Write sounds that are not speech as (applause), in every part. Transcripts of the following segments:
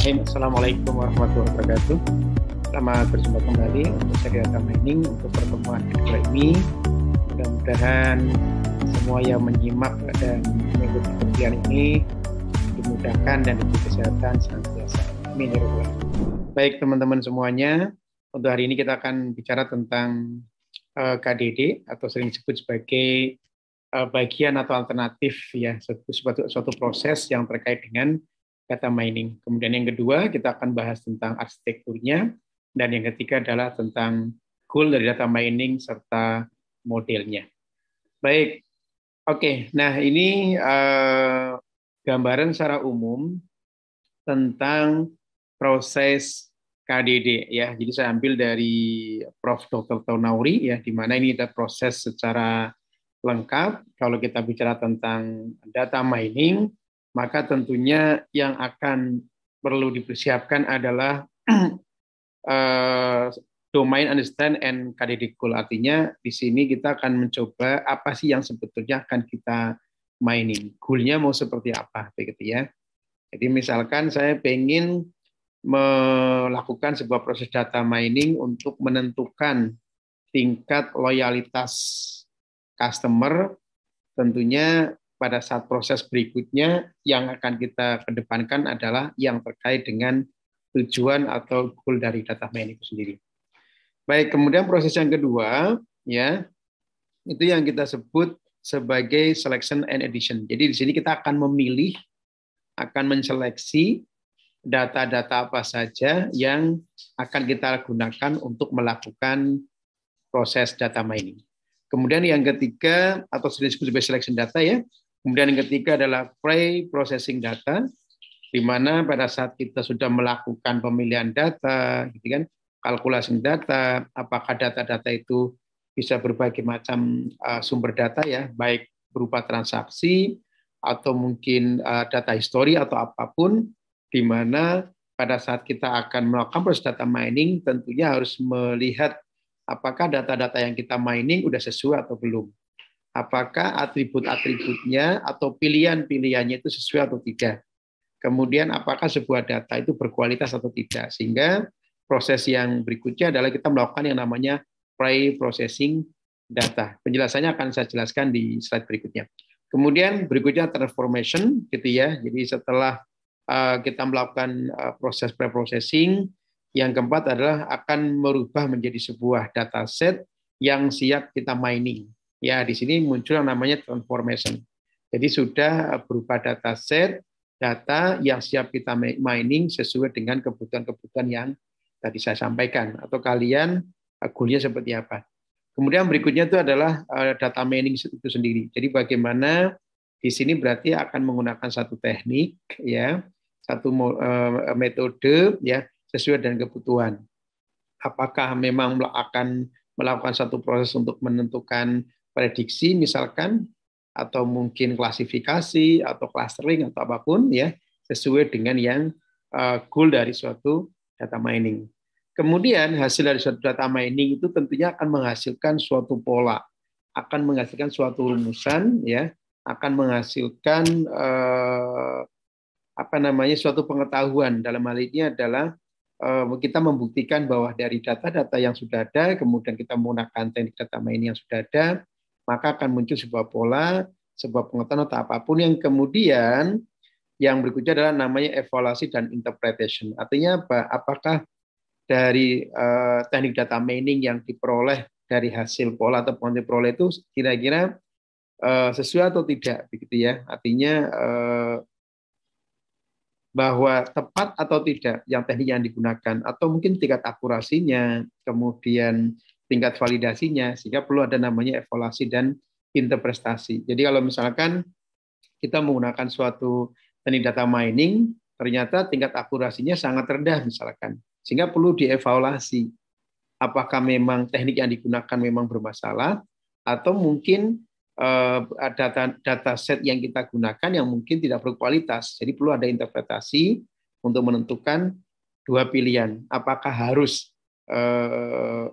Bismillahirrahmanirrahim. Assalamualaikum warahmatullahi wabarakatuh. Selamat berjumpa kembali untuk saya Data Mining untuk pertemuan kedua ini. Mudah-mudahan semua yang menyimak dan mengikuti penelitian ini dimudahkan dan diberi kesehatan senantiasa. Amin ya Baik teman-teman semuanya, untuk hari ini kita akan bicara tentang uh, eh, KDD atau sering disebut sebagai uh, bagian atau alternatif ya suatu, suatu, suatu proses yang terkait dengan data mining. Kemudian yang kedua, kita akan bahas tentang arsitekturnya, dan yang ketiga adalah tentang goal dari data mining serta modelnya. Baik, oke. Okay. Nah ini uh, gambaran secara umum tentang proses KDD ya. Jadi saya ambil dari Prof. Dr. Taunauri ya, di mana ini ada proses secara lengkap. Kalau kita bicara tentang data mining, maka tentunya yang akan perlu dipersiapkan adalah (clears throat) eh, domain understand and kadidikul. Artinya di sini kita akan mencoba apa sih yang sebetulnya akan kita mining. Goalnya mau seperti apa, begitu ya. Jadi misalkan saya pengen melakukan sebuah proses data mining untuk menentukan tingkat loyalitas customer, tentunya pada saat proses berikutnya yang akan kita kedepankan adalah yang terkait dengan tujuan atau goal dari data mining itu sendiri. Baik, kemudian proses yang kedua ya itu yang kita sebut sebagai selection and addition. Jadi di sini kita akan memilih akan menseleksi data-data apa saja yang akan kita gunakan untuk melakukan proses data mining. Kemudian yang ketiga atau disebut sebagai selection data ya, Kemudian yang ketiga adalah pre-processing data, di mana pada saat kita sudah melakukan pemilihan data, gitu kan, kalkulasi data, apakah data-data itu bisa berbagai macam uh, sumber data ya, baik berupa transaksi atau mungkin uh, data histori atau apapun, di mana pada saat kita akan melakukan proses data mining, tentunya harus melihat apakah data-data yang kita mining sudah sesuai atau belum apakah atribut-atributnya atau pilihan-pilihannya itu sesuai atau tidak. Kemudian apakah sebuah data itu berkualitas atau tidak. Sehingga proses yang berikutnya adalah kita melakukan yang namanya pre-processing data. Penjelasannya akan saya jelaskan di slide berikutnya. Kemudian berikutnya transformation gitu ya. Jadi setelah eh, kita melakukan eh, proses pre-processing, yang keempat adalah akan merubah menjadi sebuah dataset yang siap kita mining Ya, di sini muncul yang namanya transformation. Jadi sudah berupa data set data yang siap kita mining sesuai dengan kebutuhan-kebutuhan yang tadi saya sampaikan. Atau kalian eh, goalnya seperti apa. Kemudian berikutnya itu adalah eh, data mining itu sendiri. Jadi bagaimana di sini berarti akan menggunakan satu teknik, ya, satu eh, metode, ya, sesuai dengan kebutuhan. Apakah memang akan melakukan satu proses untuk menentukan prediksi misalkan atau mungkin klasifikasi atau clustering atau apapun ya sesuai dengan yang eh, goal dari suatu data mining. Kemudian hasil dari suatu data mining itu tentunya akan menghasilkan suatu pola, akan menghasilkan suatu rumusan ya, akan menghasilkan eh, apa namanya suatu pengetahuan dalam hal ini adalah eh, kita membuktikan bahwa dari data-data yang sudah ada, kemudian kita menggunakan teknik data mining yang sudah ada, maka akan muncul sebuah pola, sebuah pengetahuan atau apapun yang kemudian yang berikutnya adalah namanya evaluasi dan interpretation. Artinya apa? Apakah dari uh, teknik data mining yang diperoleh dari hasil pola atau pengambil peroleh itu kira-kira uh, sesuai atau tidak begitu ya. Artinya uh, bahwa tepat atau tidak yang teknik yang digunakan atau mungkin tingkat akurasinya, kemudian tingkat validasinya sehingga perlu ada namanya evaluasi dan interpretasi. Jadi kalau misalkan kita menggunakan suatu teknik data mining, ternyata tingkat akurasinya sangat rendah misalkan, sehingga perlu dievaluasi apakah memang teknik yang digunakan memang bermasalah atau mungkin eh, data data set yang kita gunakan yang mungkin tidak berkualitas. Jadi perlu ada interpretasi untuk menentukan dua pilihan, apakah harus eh,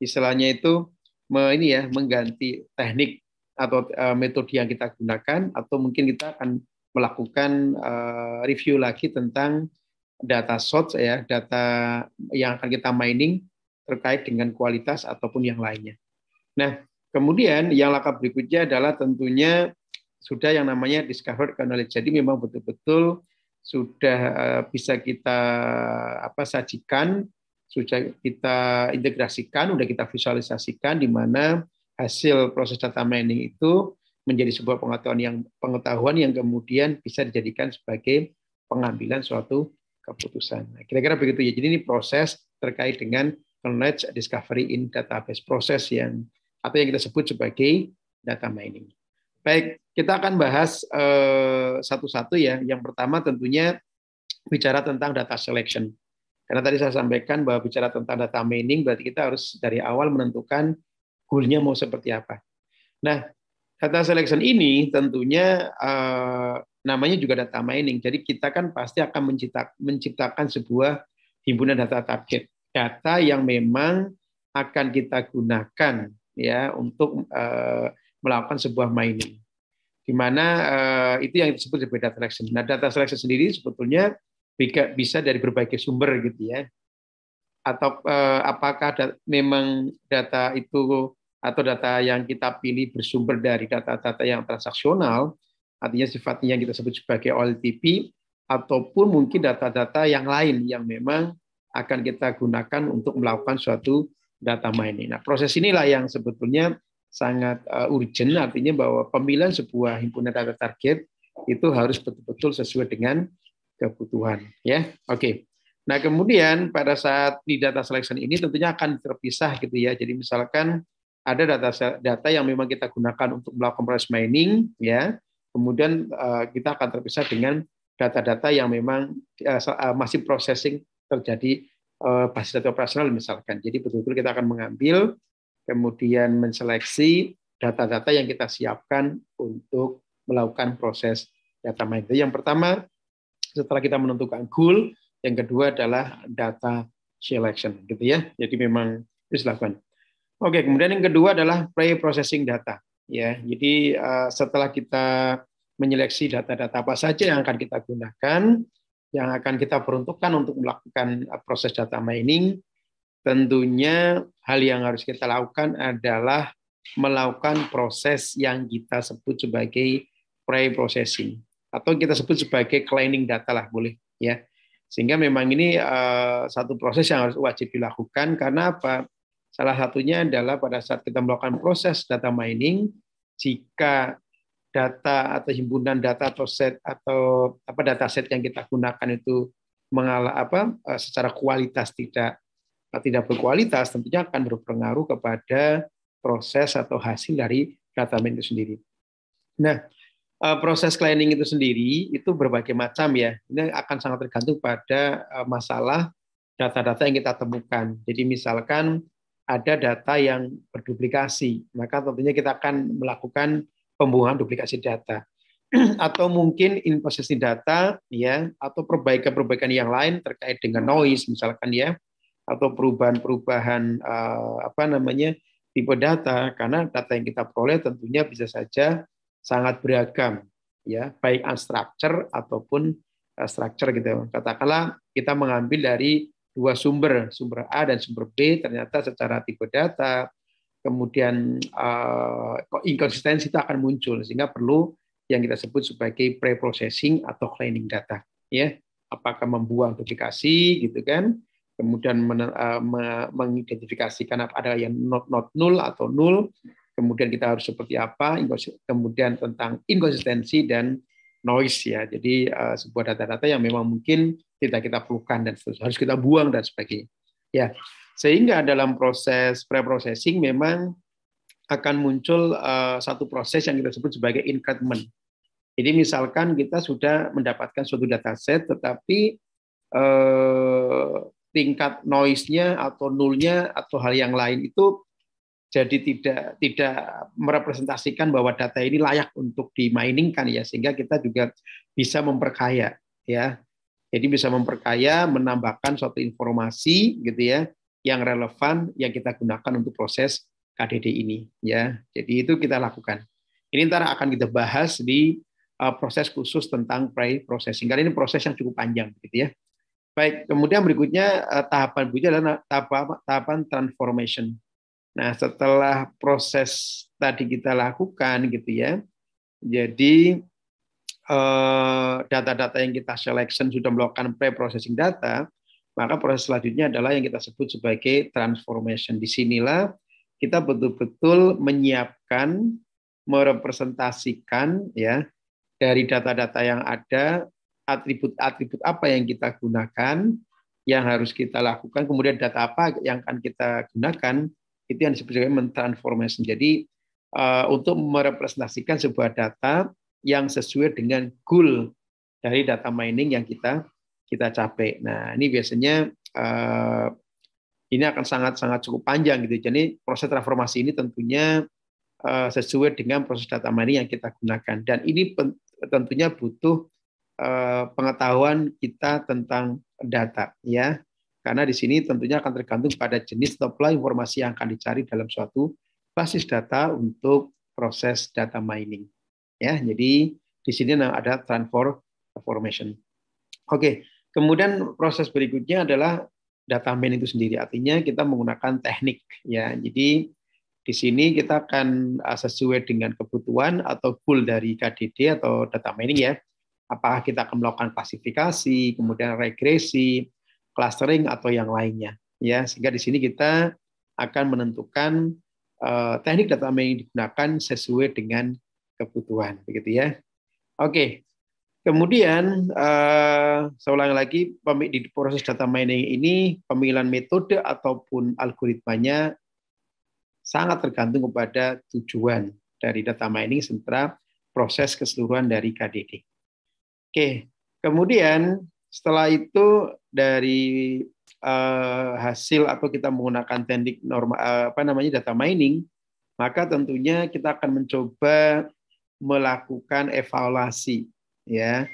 istilahnya itu me, ini ya mengganti teknik atau uh, metode yang kita gunakan atau mungkin kita akan melakukan uh, review lagi tentang data source ya data yang akan kita mining terkait dengan kualitas ataupun yang lainnya. Nah kemudian yang langkah berikutnya adalah tentunya sudah yang namanya discovered knowledge. Jadi memang betul-betul sudah eh, bisa kita apa sajikan sudah kita integrasikan, sudah kita visualisasikan di mana hasil proses data mining itu menjadi sebuah pengetahuan yang pengetahuan yang kemudian bisa dijadikan sebagai pengambilan suatu keputusan. kira nah, kira-kira begitu ya. Jadi ini proses terkait dengan knowledge discovery in database proses yang atau yang kita sebut sebagai data mining. Baik, kita akan bahas eh, satu-satu eh, ya. Yang pertama tentunya bicara tentang data selection. Karena tadi saya sampaikan bahwa bicara tentang data mining berarti kita harus dari awal menentukan goal-nya mau seperti apa. Nah, data selection ini tentunya eh, namanya juga data mining. Jadi kita kan pasti akan menciptakan sebuah himpunan data target, data yang memang akan kita gunakan ya untuk eh, melakukan sebuah mining. Di mana eh, itu yang disebut sebagai data selection. Nah, data selection sendiri sebetulnya bisa dari berbagai sumber gitu ya atau eh, apakah dat memang data itu atau data yang kita pilih bersumber dari data-data yang transaksional artinya sifatnya yang kita sebut sebagai OLTP ataupun mungkin data-data yang lain yang memang akan kita gunakan untuk melakukan suatu data mining. Nah, proses inilah yang sebetulnya sangat uh, urgent artinya bahwa pemilihan sebuah himpunan data target itu harus betul-betul sesuai dengan kebutuhan ya oke nah kemudian pada saat di data selection ini tentunya akan terpisah gitu ya jadi misalkan ada data data yang memang kita gunakan untuk melakukan proses mining ya kemudian eh, kita akan terpisah dengan data-data yang memang eh, eh, masih processing terjadi uh, basis data operasional misalkan jadi betul-betul kita akan mengambil kemudian menseleksi data-data yang kita siapkan untuk melakukan proses data mining yang pertama setelah kita menentukan goal, yang kedua adalah data selection, gitu ya. Jadi memang harus dilakukan. Oke, kemudian yang kedua adalah pre-processing data, ya. Jadi eh, setelah kita menyeleksi data-data apa saja yang akan kita gunakan, yang akan kita peruntukkan untuk melakukan eh, proses data mining, tentunya hal yang harus kita lakukan adalah melakukan proses yang kita sebut sebagai pre-processing atau kita sebut sebagai cleaning data lah boleh ya sehingga memang ini uh, satu proses yang harus wajib dilakukan karena apa salah satunya adalah pada saat kita melakukan proses data mining jika data atau himpunan data atau set atau apa dataset yang kita gunakan itu mengalah apa uh, secara kualitas tidak tidak berkualitas tentunya akan berpengaruh kepada proses atau hasil dari data mining itu sendiri. Nah, Eh, proses cleaning itu sendiri itu berbagai macam ya. Ini akan sangat tergantung pada eh, masalah data-data yang kita temukan. Jadi misalkan ada data yang berduplikasi, maka tentunya kita akan melakukan pembuangan duplikasi data (clears throat) atau mungkin inkonsistensi data ya atau perbaikan-perbaikan yang lain terkait dengan noise misalkan ya atau perubahan-perubahan uh, apa namanya tipe data karena data yang kita peroleh tentunya bisa saja sangat beragam ya baik unstructured ataupun eh, structure gitu katakanlah kita mengambil dari dua sumber sumber A dan sumber B ternyata secara tipe data kemudian uh, inkonsistensi itu akan muncul sehingga perlu yang kita sebut sebagai pre processing atau cleaning data ya apakah membuang duplikasi gitu kan kemudian men, uh, eh, mengidentifikasikan apa ada yang not not null atau null kemudian kita harus seperti apa, kemudian tentang inkonsistensi dan noise ya. Jadi eh, sebuah data-data yang memang mungkin tidak kita perlukan dan harus kita buang dan sebagainya. Ya, sehingga dalam proses pre-processing memang akan muncul eh, satu proses yang kita sebut sebagai increment Jadi misalkan kita sudah mendapatkan suatu dataset, tetapi eh, tingkat noise-nya atau nulnya atau hal yang lain itu jadi tidak tidak merepresentasikan bahwa data ini layak untuk diminingkan ya sehingga kita juga bisa memperkaya ya jadi bisa memperkaya menambahkan suatu informasi gitu ya yang relevan yang kita gunakan untuk proses KDD ini ya jadi itu kita lakukan ini ntar akan kita bahas di uh, proses khusus tentang pre processing karena ini proses yang cukup panjang gitu ya baik kemudian berikutnya uh, tahapan berikutnya adalah tahapan, tahapan transformation Nah, setelah proses tadi kita lakukan gitu ya, jadi eh, data-data yang kita selection sudah melakukan pre-processing data, maka proses selanjutnya adalah yang kita sebut sebagai transformation. di sinilah kita betul-betul menyiapkan, merepresentasikan ya dari data-data yang ada, atribut-atribut apa yang kita gunakan, yang harus kita lakukan, kemudian data apa yang akan kita gunakan, itu yang disebut sebagai mentransformasi. Jadi eh, untuk merepresentasikan sebuah data yang sesuai dengan goal dari data mining yang kita kita capai. Nah ini biasanya eh, ini akan sangat-sangat cukup panjang gitu. Jadi proses transformasi ini tentunya eh, sesuai dengan proses data mining yang kita gunakan dan ini tentunya butuh pengetahuan kita tentang data ya karena di sini tentunya akan tergantung pada jenis atau pola informasi yang akan dicari dalam suatu basis data untuk proses data mining. Ya, jadi di sini ada formation. Oke, kemudian proses berikutnya adalah data mining itu sendiri. Artinya kita menggunakan teknik ya. Jadi di sini kita akan ah, sesuai dengan kebutuhan atau goal dari KDD atau data mining ya. Apakah kita akan melakukan klasifikasi, kemudian regresi, clustering atau yang lainnya ya sehingga di sini kita akan menentukan uh, teknik data mining yang digunakan sesuai dengan kebutuhan begitu ya oke kemudian uh, saya ulang lagi di proses data mining ini pemilihan metode ataupun algoritmanya sangat tergantung kepada tujuan dari data mining sentra proses keseluruhan dari KDD. Oke, kemudian setelah itu dari uh, hasil atau kita menggunakan teknik norma, uh, apa namanya data mining, maka tentunya kita akan mencoba melakukan evaluasi ya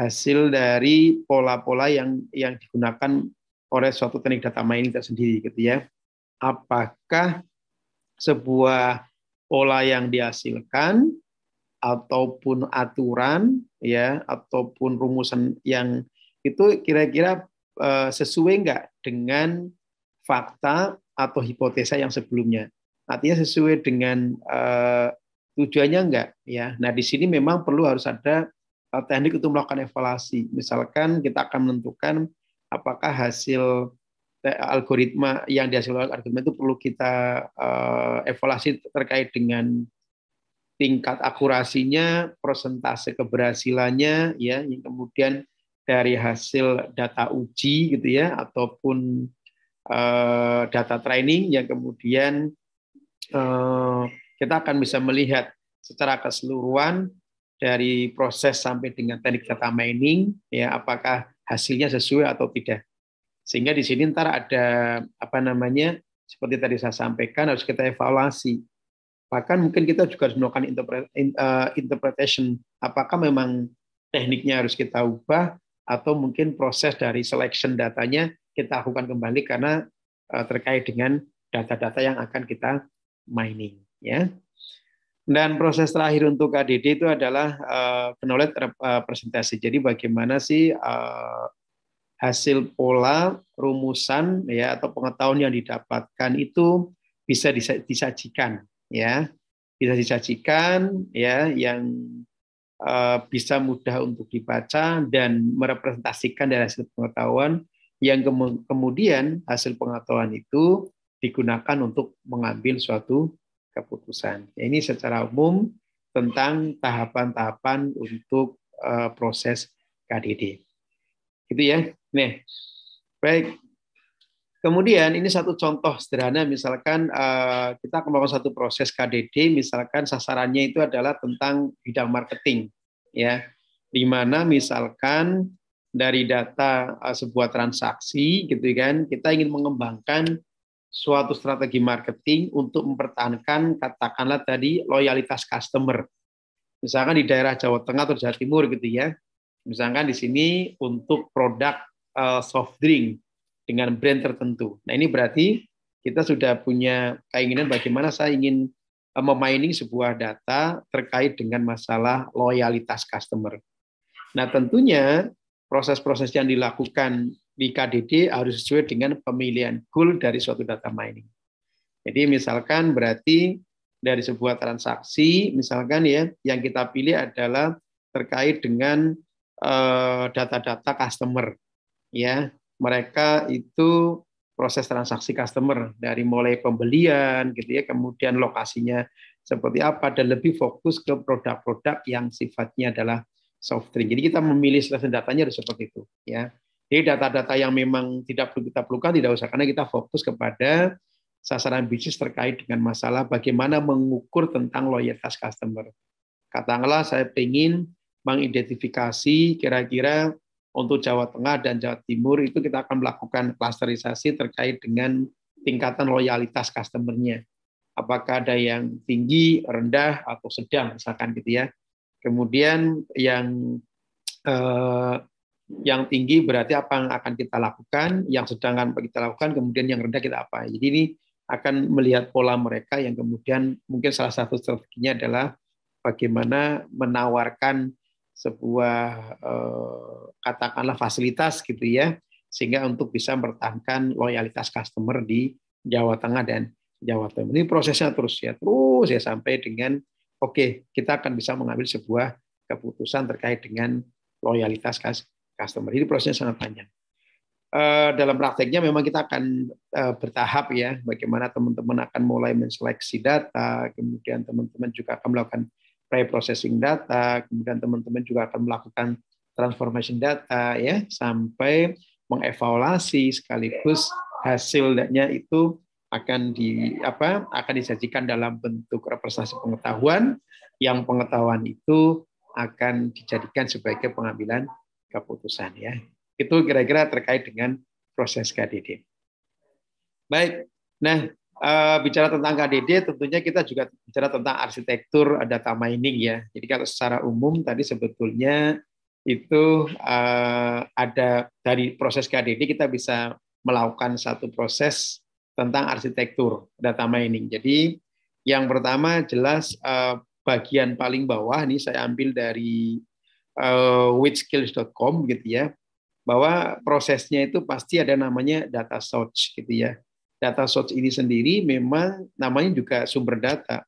hasil dari pola-pola yang yang digunakan oleh suatu teknik data mining tersendiri gitu ya. Apakah sebuah pola yang dihasilkan ataupun aturan ya ataupun rumusan yang itu kira-kira Eh, sesuai enggak dengan fakta atau hipotesa yang sebelumnya. Artinya sesuai dengan eh, tujuannya enggak ya. Nah di sini memang perlu harus ada eh, teknik untuk melakukan evaluasi. Misalkan kita akan menentukan apakah hasil algoritma yang dihasilkan algoritma itu perlu kita evaluasi terkait dengan tingkat akurasinya, persentase keberhasilannya, ya, yang kemudian dari hasil data uji gitu ya ataupun uh, data training yang kemudian uh, kita akan bisa melihat secara keseluruhan dari proses sampai dengan teknik data mining ya apakah hasilnya sesuai atau tidak sehingga di sini ntar ada apa namanya seperti tadi saya sampaikan harus kita evaluasi bahkan mungkin kita juga harus melakukan eh, interpretation apakah memang tekniknya harus kita ubah atau mungkin proses dari selection datanya kita lakukan kembali karena eh, terkait dengan data-data yang akan kita mining ya. Dan proses terakhir untuk KDD itu adalah uh, eh, knowledge representasi. Eh, Jadi bagaimana sih hasil pola rumusan ya atau pengetahuan yang didapatkan itu bisa disajikan ya. Bisa disajikan ya yang Eh, bisa mudah untuk dibaca dan merepresentasikan dari hasil pengetahuan yang kemudian hasil pengetahuan itu digunakan untuk mengambil suatu keputusan. Ya, ini secara umum tentang tahapan-tahapan untuk eh, proses KDD. Gitu ya. Nih. Baik, Kemudian ini satu contoh sederhana, misalkan uh, kita melakukan satu proses KDD, misalkan sasarannya itu adalah tentang bidang marketing, ya, di mana misalkan dari data uh, sebuah transaksi, gitu kan, kita ingin mengembangkan suatu strategi marketing untuk mempertahankan katakanlah tadi loyalitas customer, misalkan di daerah Jawa Tengah atau Jawa Timur, gitu ya, misalkan di sini untuk produk uh, soft drink dengan brand tertentu. Nah ini berarti kita sudah punya keinginan bagaimana saya ingin eh, memining sebuah data terkait dengan masalah loyalitas customer. Nah tentunya proses-proses yang dilakukan di KDD harus sesuai dengan pemilihan goal dari suatu data mining. Jadi misalkan berarti dari sebuah transaksi, misalkan ya, yang kita pilih adalah terkait dengan eh, data-data uh, customer, ya, mereka itu proses transaksi customer dari mulai pembelian gitu ya kemudian lokasinya seperti apa dan lebih fokus ke produk-produk yang sifatnya adalah soft drink. Jadi kita memilih selesai datanya harus seperti itu ya. Jadi data-data yang memang tidak perlu kita perlukan tidak usah karena kita fokus kepada sasaran bisnis terkait dengan masalah bagaimana mengukur tentang loyalitas customer. Katakanlah saya ingin mengidentifikasi kira-kira untuk Jawa Tengah dan Jawa Timur itu kita akan melakukan klasterisasi terkait dengan tingkatan loyalitas customernya. Apakah ada yang tinggi, rendah, atau sedang, misalkan gitu ya. Kemudian yang eh, yang tinggi berarti apa yang akan kita lakukan, yang sedang akan kita lakukan, kemudian yang rendah kita apa. Jadi ini akan melihat pola mereka yang kemudian mungkin salah satu strateginya adalah bagaimana menawarkan sebuah eh, katakanlah fasilitas gitu ya sehingga untuk bisa mempertahankan loyalitas customer di Jawa Tengah dan Jawa Timur. Ini prosesnya terus ya, terus ya sampai dengan oke, okay, kita akan bisa mengambil sebuah keputusan terkait dengan loyalitas customer. Ini prosesnya sangat panjang. Eh, dalam prakteknya memang kita akan eh, bertahap ya, bagaimana teman-teman akan mulai menseleksi data, kemudian teman-teman juga akan melakukan pre-processing data, kemudian teman-teman juga akan melakukan transformation data ya sampai mengevaluasi sekaligus hasilnya itu akan di apa akan disajikan dalam bentuk representasi pengetahuan yang pengetahuan itu akan dijadikan sebagai pengambilan keputusan ya. Itu kira-kira terkait dengan proses KDD. Baik. Nah, uh, bicara tentang KDD tentunya kita juga bicara tentang arsitektur data mining ya. Jadi kalau secara umum tadi sebetulnya itu uh, ada dari proses KDD kita bisa melakukan satu proses tentang arsitektur data mining. Jadi yang pertama jelas uh, bagian paling bawah ini saya ambil dari uh, witskills.com gitu ya bahwa prosesnya itu pasti ada namanya data search gitu ya data source ini sendiri memang namanya juga sumber data.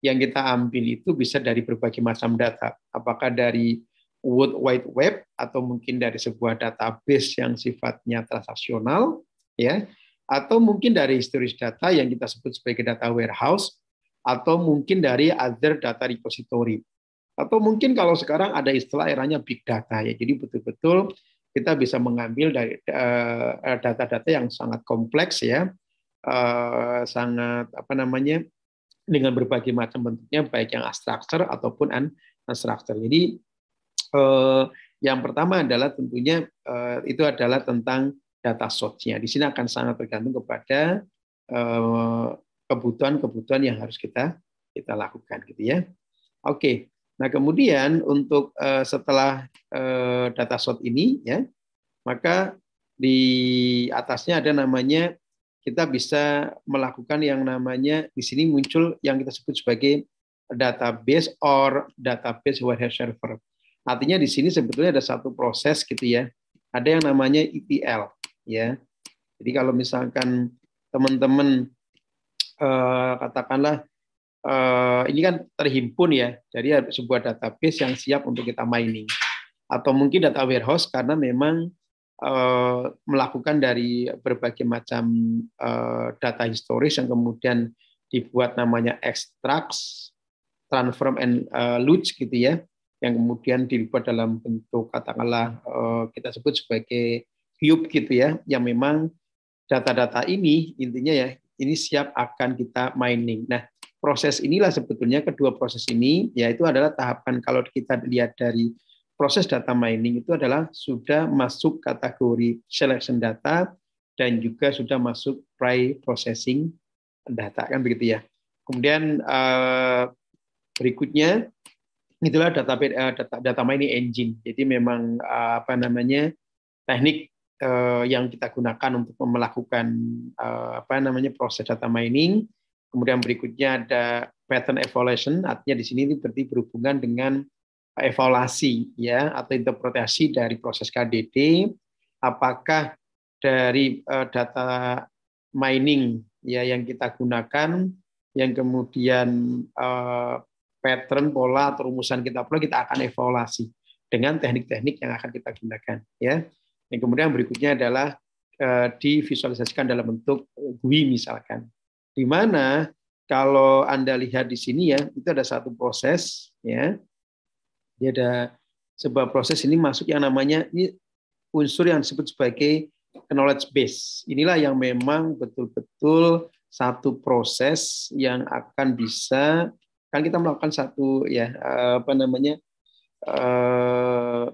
Yang kita ambil itu bisa dari berbagai macam data. Apakah dari World Wide Web atau mungkin dari sebuah database yang sifatnya transaksional, ya, atau mungkin dari historis data yang kita sebut sebagai data warehouse, atau mungkin dari other data repository. Atau mungkin kalau sekarang ada istilah eranya big data ya. Jadi betul-betul kita bisa mengambil dari eh, data-data yang sangat kompleks ya Eh, sangat apa namanya dengan berbagai macam bentuknya baik yang structure ataupun unstructure. Jadi eh, yang pertama adalah tentunya eh, itu adalah tentang data source-nya. Di sini akan sangat tergantung kepada kebutuhan-kebutuhan yang harus kita kita lakukan gitu ya. Oke. Nah, kemudian untuk setelah data source ini ya, maka di atasnya ada namanya kita bisa melakukan yang namanya di sini muncul yang kita sebut sebagai database or database warehouse server. Artinya di sini sebetulnya ada satu proses gitu ya. Ada yang namanya ETL ya. Jadi kalau misalkan teman-teman eh, katakanlah eh, ini kan terhimpun ya. Jadi ada sebuah database yang siap untuk kita mining atau mungkin data warehouse karena memang Eh, melakukan dari berbagai macam eh, data historis yang kemudian dibuat namanya extracts, transform and uh, gitu ya, yang kemudian dibuat dalam bentuk katakanlah kita sebut sebagai cube gitu ya, yang memang data-data ini intinya ya ini siap akan kita mining. Nah, proses inilah sebetulnya kedua proses ini yaitu adalah tahapan kalau kita lihat dari proses data mining itu adalah sudah masuk kategori selection data dan juga sudah masuk pre-processing data kan begitu ya. Kemudian eh, berikutnya itulah data eh, data, data mining engine. Jadi memang eh, apa namanya teknik yang kita gunakan untuk melakukan apa namanya proses data mining. Kemudian berikutnya ada pattern evaluation, artinya di sini itu berarti berhubungan dengan evaluasi ya atau interpretasi dari proses KDD apakah dari uh, data mining ya yang kita gunakan yang kemudian uh, pattern pola atau rumusan kita perlu kita akan evaluasi dengan teknik-teknik yang akan kita gunakan ya yang kemudian berikutnya adalah uh, divisualisasikan dalam bentuk GUI misalkan di mana kalau anda lihat di sini ya itu ada satu proses ya dia ada sebuah proses ini masuk yang namanya ini unsur yang disebut sebagai knowledge base. Inilah yang memang betul-betul satu proses yang akan bisa kan kita melakukan satu ya eh, apa namanya eh,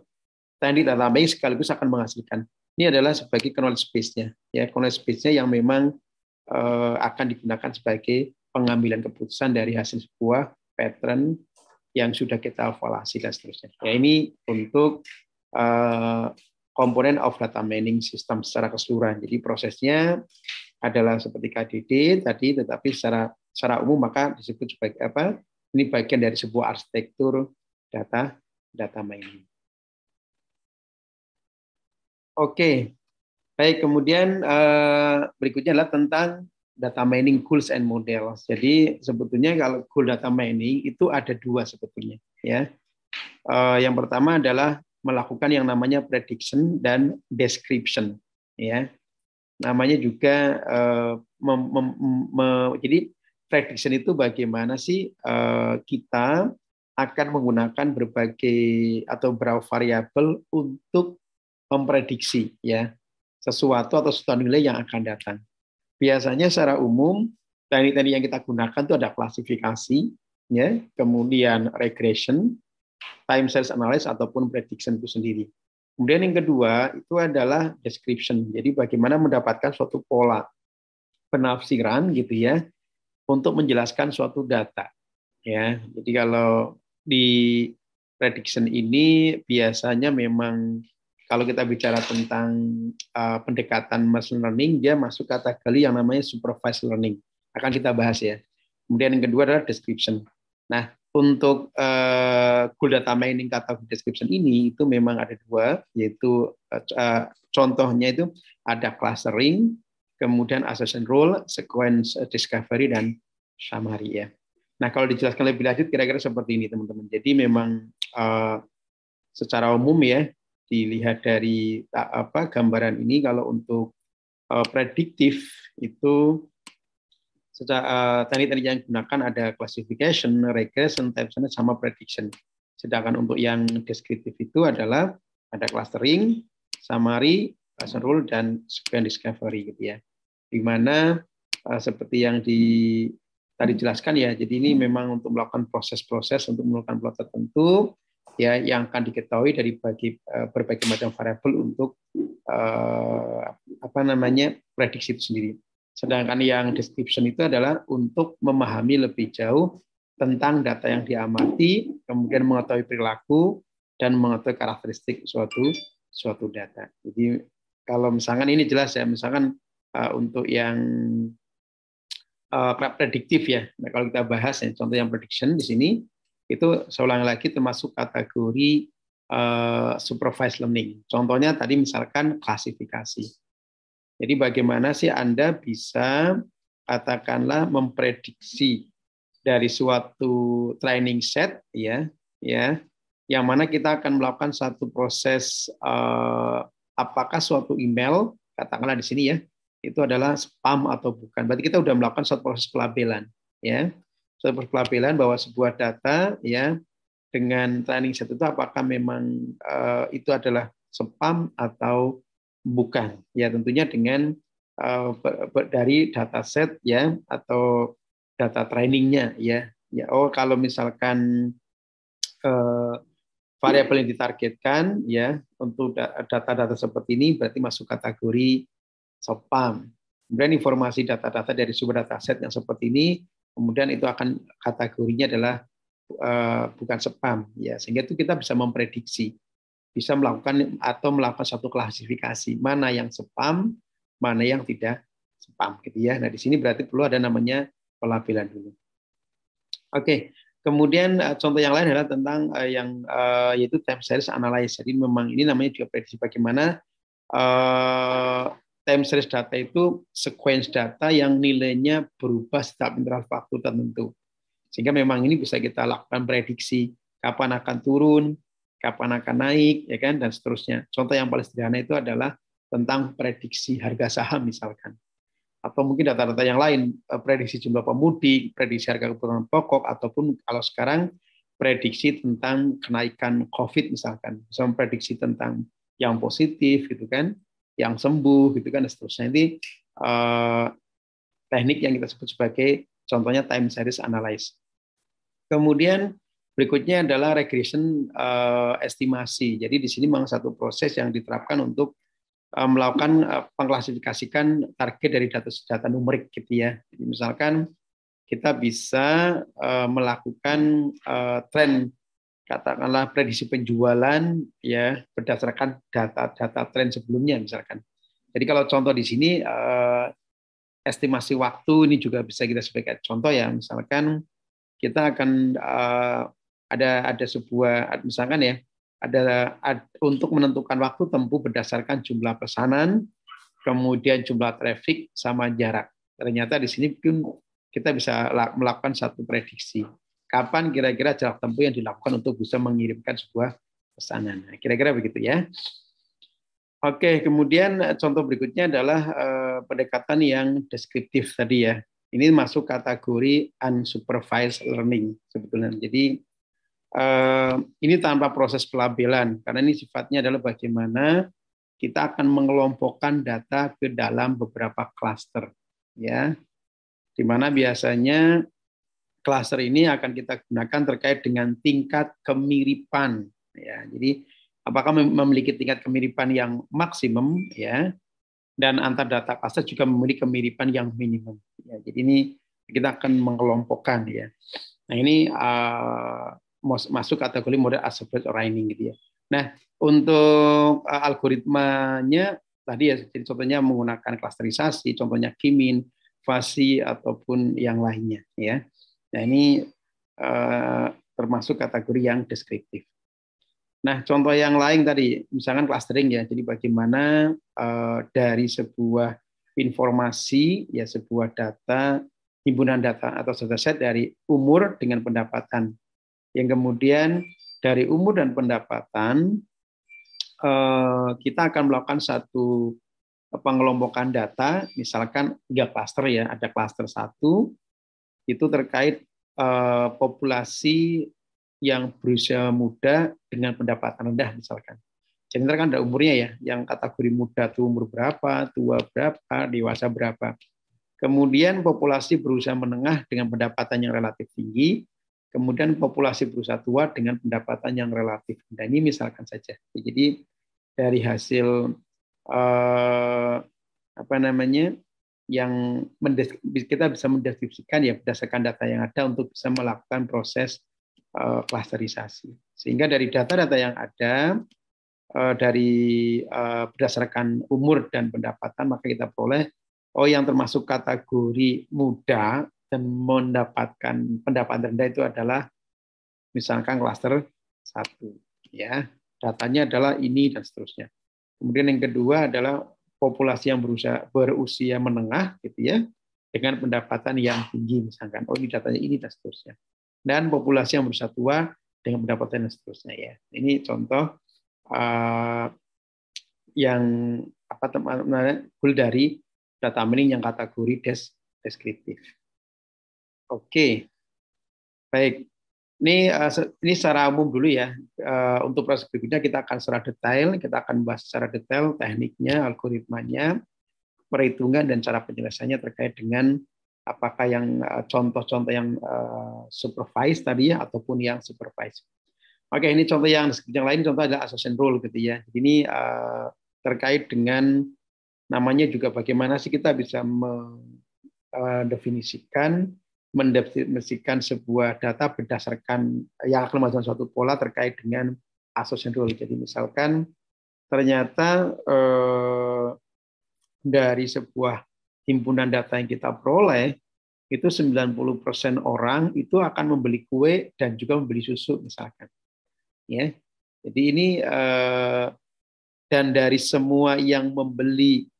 teknik database sekaligus akan menghasilkan. Ini adalah sebagai knowledge base-nya. Ya, knowledge base-nya yang memang uh, akan digunakan sebagai pengambilan keputusan dari hasil sebuah pattern yang sudah kita evaluasi dan seterusnya. Ya, ini untuk uh, komponen of data mining system secara keseluruhan. Jadi prosesnya adalah seperti KDD tadi, tetapi secara secara umum maka disebut sebagai apa? Ini bagian dari sebuah arsitektur data data mining. Oke, baik. Kemudian eh, berikutnya adalah tentang data mining goals and models. Jadi sebetulnya kalau goal data mining itu ada dua sebetulnya ya. Uh, yang pertama adalah melakukan yang namanya prediction dan description ya. Namanya juga uh, mem, mem, me, jadi prediction itu bagaimana sih uh, kita akan menggunakan berbagai atau beberapa variabel untuk memprediksi ya sesuatu atau suatu nilai yang akan datang Biasanya secara umum teknik-teknik yang kita gunakan itu ada klasifikasi, ya, kemudian regression, time series analysis ataupun prediction itu sendiri. Kemudian yang kedua itu adalah description. Jadi bagaimana mendapatkan suatu pola penafsiran gitu ya untuk menjelaskan suatu data. Ya, jadi kalau di prediction ini biasanya memang kalau kita bicara tentang uh, pendekatan machine learning, dia masuk kategori yang namanya supervised learning. Akan kita bahas ya. Kemudian yang kedua adalah description. Nah, untuk uh, eh, cool data mining kategori description ini itu memang ada dua, yaitu uh, contohnya itu ada clustering, kemudian assertion rule, sequence discovery, dan summary ya. Nah, kalau dijelaskan lebih lanjut kira-kira seperti ini teman-teman. Jadi memang uh, secara umum ya dilihat dari apa gambaran ini kalau untuk uh, prediktif itu secara eh, teknik-teknik yang digunakan ada classification, regression, type sama prediction. Sedangkan untuk yang deskriptif itu adalah ada clustering, summary, lesson rule, dan sequence discovery gitu ya. Di mana uh, seperti yang di tadi jelaskan ya, jadi ini memang untuk melakukan proses-proses untuk melakukan plot tertentu, ya yang akan diketahui dari bagi, eh, berbagai macam variabel untuk eh, apa namanya prediksi itu sendiri. Sedangkan yang description itu adalah untuk memahami lebih jauh tentang data yang diamati, kemudian mengetahui perilaku dan mengetahui karakteristik suatu suatu data. Jadi kalau misalkan ini jelas ya, misalkan eh, untuk yang uh, prediktif ya. Nah, kalau kita bahas ya, contoh yang prediction di sini itu seorang lagi termasuk kategori uh, supervised learning. Contohnya tadi misalkan klasifikasi. Jadi bagaimana sih Anda bisa katakanlah memprediksi dari suatu training set ya ya yang mana kita akan melakukan satu proses uh, apakah suatu email katakanlah di sini ya itu adalah spam atau bukan berarti kita sudah melakukan suatu proses pelabelan ya sebuah bahwa sebuah data ya dengan training set itu apakah memang uh, itu adalah spam atau bukan ya tentunya dengan uh, data set set ya atau data trainingnya ya ya oh kalau misalkan uh, variabel yang ditargetkan ya untuk data-data seperti ini berarti masuk kategori spam kemudian informasi data-data dari sumber dataset yang seperti ini kemudian itu akan kategorinya adalah eh, bukan spam ya sehingga itu kita bisa memprediksi bisa melakukan atau melakukan satu klasifikasi mana yang spam mana yang tidak spam gitu ya nah di sini berarti perlu ada namanya pelabelan dulu oke Kemudian eh, contoh yang lain adalah tentang eh, yang yaitu time series analysis. Jadi memang ini namanya juga prediksi bagaimana time series data itu sequence data yang nilainya berubah setiap interval waktu tertentu. Sehingga memang ini bisa kita lakukan prediksi kapan akan turun, kapan akan naik, ya kan, dan seterusnya. Contoh yang paling sederhana itu adalah tentang prediksi harga saham misalkan. Atau mungkin data-data yang lain, eh, prediksi jumlah pemudik, prediksi harga kebutuhan pokok, ataupun kalau sekarang prediksi tentang kenaikan COVID misalkan, bisa memprediksi tentang yang positif gitu kan, yang sembuh gitu kan dan seterusnya. ini eh, teknik yang kita sebut sebagai contohnya time series analysis. Kemudian berikutnya adalah regression eh, estimasi. Jadi di sini memang satu proses yang diterapkan untuk eh, melakukan eh, pengklasifikasikan target dari data-data numerik gitu ya. Jadi misalkan kita bisa uh, melakukan uh, eh, tren katakanlah prediksi penjualan ya berdasarkan data-data tren sebelumnya misalkan. Jadi kalau contoh di sini eh, estimasi waktu ini juga bisa kita sebagai contoh ya misalkan kita akan eh, ada ada sebuah misalkan ya ada ad, untuk menentukan waktu tempuh berdasarkan jumlah pesanan, kemudian jumlah traffic sama jarak. Ternyata di sini pun kita bisa melakukan satu prediksi kapan kira-kira jarak tempuh yang dilakukan untuk bisa mengirimkan sebuah pesanan. Nah, kira-kira begitu ya. Oke, kemudian eh, contoh berikutnya adalah eh, pendekatan yang deskriptif tadi ya. Ini masuk kategori unsupervised learning sebetulnya. Jadi eh, ini tanpa proses pelabelan karena ini sifatnya adalah bagaimana kita akan mengelompokkan data ke dalam beberapa klaster ya. Di mana biasanya Cluster ini akan kita gunakan terkait dengan tingkat kemiripan. Ya, jadi apakah memiliki tingkat kemiripan yang maksimum ya dan antar data cluster juga memiliki kemiripan yang minimum. Ya, jadi ini kita akan mengelompokkan ya. Nah ini uh, masuk kategori model asset raining gitu ya. Nah untuk uh, algoritmanya tadi ya, jadi contohnya menggunakan klasterisasi, contohnya kimin, fasi ataupun yang lainnya ya. Nah ini eh, termasuk kategori yang deskriptif. Nah contoh yang lain tadi, misalkan clustering ya. Jadi bagaimana eh, dari sebuah informasi ya sebuah data himpunan data atau set dari umur dengan pendapatan yang kemudian dari umur dan pendapatan eh, kita akan melakukan satu eh, pengelompokan data misalkan tiga klaster ya ada klaster satu itu terkait uh, populasi yang berusia muda dengan pendapatan rendah misalkan. Jadi kan ada umurnya ya, yang kategori muda itu umur berapa, tua berapa, dewasa berapa. Kemudian populasi berusia menengah dengan pendapatan yang relatif tinggi, kemudian populasi berusia tua dengan pendapatan yang relatif rendah. Ini misalkan saja. Jadi dari hasil eh, apa namanya yang kita bisa mendeskripsikan ya berdasarkan data yang ada untuk bisa melakukan proses eh, klasterisasi. Sehingga dari data-data yang ada eh, dari eh, berdasarkan umur dan pendapatan maka kita boleh oh yang termasuk kategori muda dan mendapatkan pendapatan rendah itu adalah misalkan klaster satu ya datanya adalah ini dan seterusnya. Kemudian yang kedua adalah populasi yang berusia, berusia menengah gitu ya dengan pendapatan yang tinggi misalkan oh ini datanya ini dan seterusnya dan populasi yang berusia tua dengan pendapatan dan seterusnya ya ini contoh uh, yang apa teman-teman full dari data mining yang kategori des deskriptif oke okay. baik ini eh, ini secara umum dulu ya. Eh, untuk proses berikutnya kita akan secara detail, kita akan bahas secara detail tekniknya, algoritmanya, perhitungan dan cara penyelesaiannya terkait dengan apakah yang eh, contoh-contoh yang supervised tadi ya ataupun yang supervised. Oke, ini contoh yang yang lain contoh adalah association rule gitu ya. Jadi ini terkait dengan namanya juga bagaimana sih kita bisa mendefinisikan mendefinisikan sebuah data berdasarkan yang akan menghasilkan suatu pola terkait dengan asosian Jadi misalkan ternyata eh, dari sebuah himpunan data yang kita peroleh itu 90% orang itu akan membeli kue dan juga membeli susu misalkan. Ya. Jadi ini eh, dan dari semua yang membeli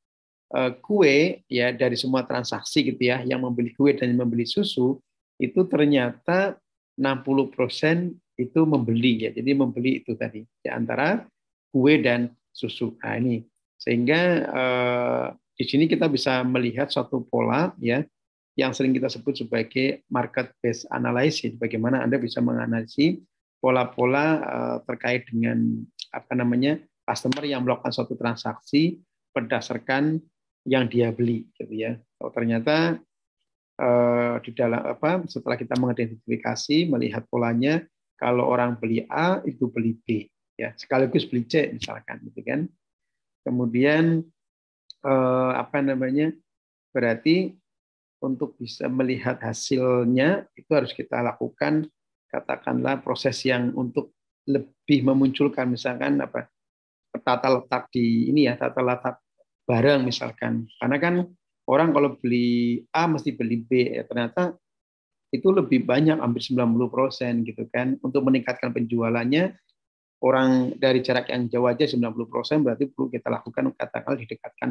Eh, kue ya dari semua transaksi gitu ya yang membeli kue dan yang membeli susu itu ternyata 60% itu membeli ya. Jadi membeli itu tadi ya, antara kue dan susu. Nah, ini sehingga eh, di sini kita bisa melihat suatu pola ya yang sering kita sebut sebagai market based analysis bagaimana Anda bisa menganalisis pola-pola eh, terkait dengan apa namanya customer yang melakukan suatu transaksi berdasarkan yang dia beli gitu ya. Kalau ternyata eh, di dalam apa setelah kita mengidentifikasi melihat polanya kalau orang beli A itu beli B ya sekaligus beli C misalkan gitu kan. Kemudian eh, apa namanya? Berarti untuk bisa melihat hasilnya itu harus kita lakukan katakanlah proses yang untuk lebih memunculkan misalkan apa tata letak di ini ya tata letak barang misalkan. Karena kan orang kalau beli A mesti beli B, ya ternyata itu lebih banyak hampir 90% gitu kan. Untuk meningkatkan penjualannya orang dari jarak yang jauh aja 90% berarti perlu kita lakukan katakanlah didekatkan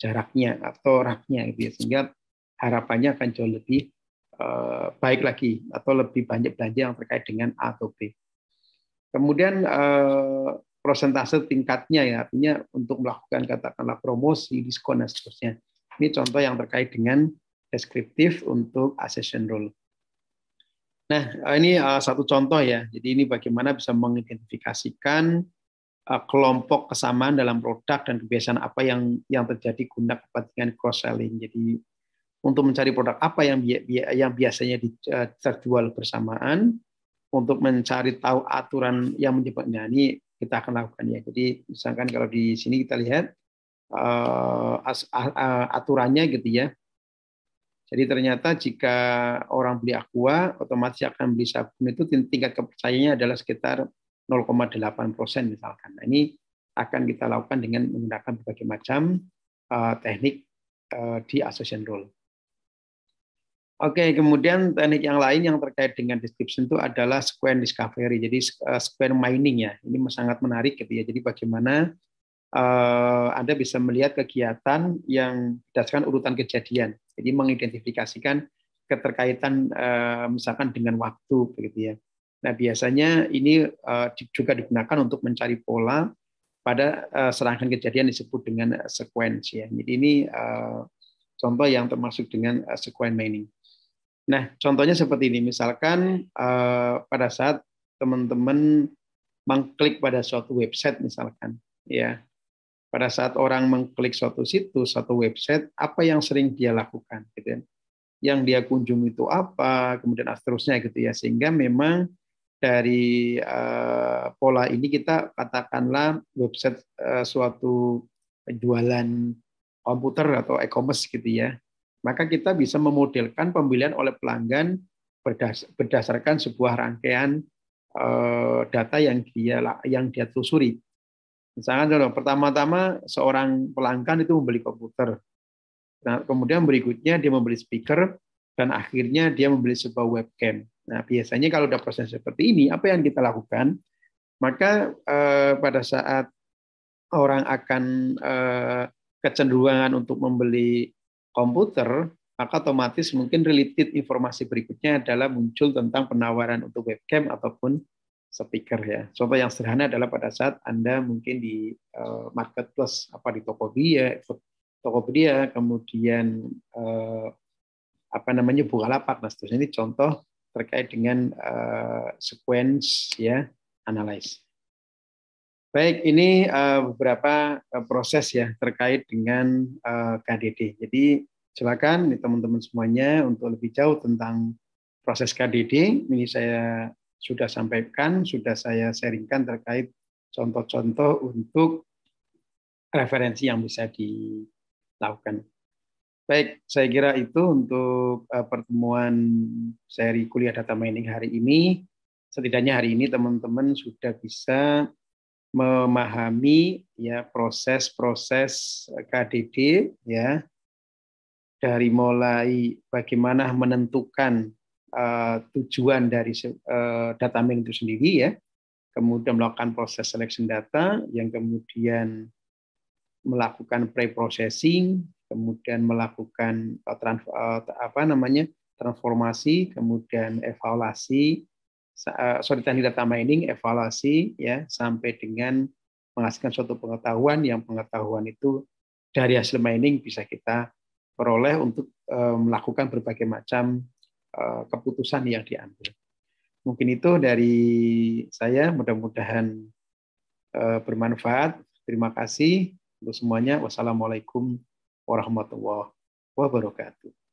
jaraknya atau raknya gitu ya. sehingga harapannya akan jauh lebih eh, baik lagi atau lebih banyak belanja yang terkait dengan A atau B. Kemudian eh, prosentase tingkatnya ya artinya untuk melakukan katakanlah promosi diskon dan seterusnya ini contoh yang terkait dengan deskriptif untuk accession rule nah ini eh, satu contoh ya jadi ini bagaimana bisa mengidentifikasikan eh, kelompok kesamaan dalam produk dan kebiasaan apa yang yang terjadi guna kepentingan cross selling jadi untuk mencari produk apa yang yang biasanya eh, terjual bersamaan untuk mencari tahu aturan yang menyebabkan nah, ini kita akan lakukan ya. Jadi misalkan kalau di sini kita lihat eh, ah, ah, aturannya gitu ya. Jadi ternyata jika orang beli aqua, otomatis akan beli sabun itu tingkat kepercayaannya adalah sekitar 0,8 persen misalkan. Nah, ini akan kita lakukan dengan menggunakan berbagai macam eh, teknik eh, di association rule. Oke, kemudian teknik yang lain yang terkait dengan description itu adalah sequence discovery, jadi sequence eh, mining ya. Ini sangat menarik gitu ya. Jadi bagaimana uh, Anda bisa melihat kegiatan yang berdasarkan urutan kejadian. Jadi mengidentifikasikan keterkaitan uh, misalkan dengan waktu begitu ya. Nah, biasanya ini uh, juga digunakan untuk mencari pola pada uh, serangkaian kejadian disebut dengan sequence ya. Jadi ini uh, contoh yang termasuk dengan uh, sequence mining. Nah, contohnya seperti ini. Misalkan uh, pada saat teman-teman mengklik pada suatu website misalkan, ya. Pada saat orang mengklik suatu situs, suatu website, apa yang sering dia lakukan gitu ya. Yang dia kunjungi itu apa, kemudian seterusnya gitu ya. Sehingga memang dari uh, pola ini kita katakanlah website uh, suatu jualan komputer atau e-commerce gitu ya maka kita bisa memodelkan pembelian oleh pelanggan berdasarkan sebuah rangkaian eh, data yang dia yang dia telusuri. Misalkan contoh pertama-tama seorang pelanggan itu membeli komputer. Nah, kemudian berikutnya dia membeli speaker dan akhirnya dia membeli sebuah webcam. Nah, biasanya kalau ada proses seperti ini, apa yang kita lakukan? Maka eh, pada saat orang akan eh, kecenderungan untuk membeli komputer, maka otomatis mungkin related informasi berikutnya adalah muncul tentang penawaran untuk webcam ataupun speaker ya. Contoh yang sederhana adalah pada saat Anda mungkin di uh, marketplace apa di Tokopedia, Tokopedia, kemudian eh, apa namanya Bukalapak nah seterusnya. Ini contoh terkait dengan uh, sequence ya, analyze. Baik, ini eh, beberapa eh, proses ya terkait dengan uh, eh, KDD. Jadi silakan teman-teman semuanya untuk lebih jauh tentang proses KDD. Ini saya sudah sampaikan, sudah saya sharingkan terkait contoh-contoh untuk referensi yang bisa dilakukan. Baik, saya kira itu untuk pertemuan seri kuliah data mining hari ini. Setidaknya hari ini teman-teman sudah bisa memahami ya proses-proses KDD ya dari mulai bagaimana menentukan uh, tujuan dari uh, data mining itu sendiri ya kemudian melakukan proses selection data yang kemudian melakukan pre-processing kemudian melakukan uh, apa namanya transformasi kemudian evaluasi Eh, sorry teknik data mining, evaluasi ya sampai dengan menghasilkan suatu pengetahuan yang pengetahuan itu dari hasil mining bisa kita peroleh untuk eh, melakukan berbagai macam eh, keputusan yang diambil. Mungkin itu dari saya, mudah-mudahan bermanfaat. Terima kasih untuk semuanya. Wassalamualaikum warahmatullahi wabarakatuh.